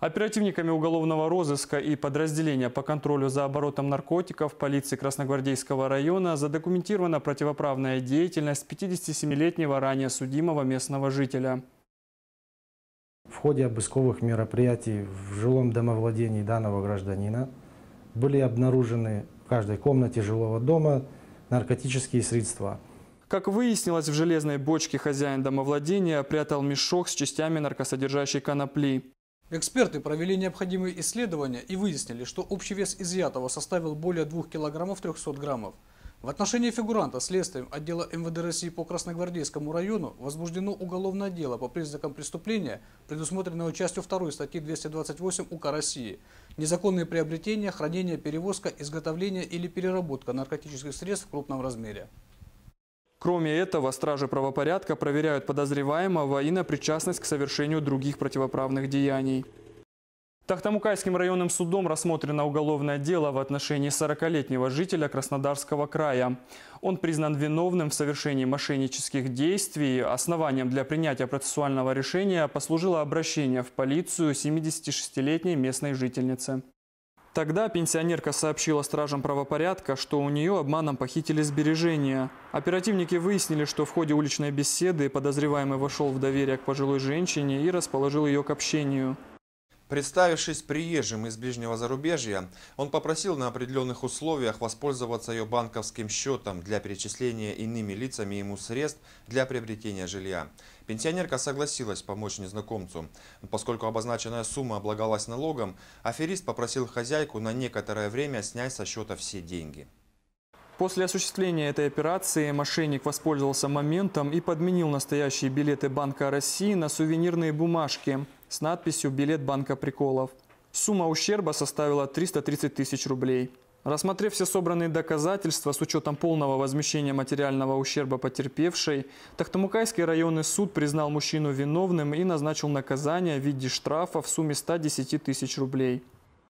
Оперативниками уголовного розыска и подразделения по контролю за оборотом наркотиков полиции Красногвардейского района задокументирована противоправная деятельность 57-летнего ранее судимого местного жителя. В ходе обысковых мероприятий в жилом домовладении данного гражданина были обнаружены в каждой комнате жилого дома наркотические средства – как выяснилось, в железной бочке хозяин домовладения прятал мешок с частями наркосодержащей конопли. Эксперты провели необходимые исследования и выяснили, что общий вес изъятого составил более 2 килограммов 300 граммов. В отношении фигуранта следствием отдела МВД России по Красногвардейскому району возбуждено уголовное дело по признакам преступления, предусмотренного частью 2 статьи 228 УК России «Незаконное приобретение, хранение, перевозка, изготовление или переработка наркотических средств в крупном размере». Кроме этого, стражи правопорядка проверяют подозреваемого и на причастность к совершению других противоправных деяний. Тахтамукайским районным судом рассмотрено уголовное дело в отношении 40-летнего жителя Краснодарского края. Он признан виновным в совершении мошеннических действий. Основанием для принятия процессуального решения послужило обращение в полицию 76-летней местной жительницы. Тогда пенсионерка сообщила стражам правопорядка, что у нее обманом похитили сбережения. Оперативники выяснили, что в ходе уличной беседы подозреваемый вошел в доверие к пожилой женщине и расположил ее к общению. Представившись приезжим из ближнего зарубежья, он попросил на определенных условиях воспользоваться ее банковским счетом для перечисления иными лицами ему средств для приобретения жилья. Пенсионерка согласилась помочь незнакомцу. Поскольку обозначенная сумма облагалась налогом, аферист попросил хозяйку на некоторое время снять со счета все деньги. После осуществления этой операции мошенник воспользовался моментом и подменил настоящие билеты Банка России на сувенирные бумажки с надписью «Билет банка приколов». Сумма ущерба составила 330 тысяч рублей. Рассмотрев все собранные доказательства с учетом полного возмещения материального ущерба потерпевшей, Тахтамукайский районный суд признал мужчину виновным и назначил наказание в виде штрафа в сумме 110 тысяч рублей.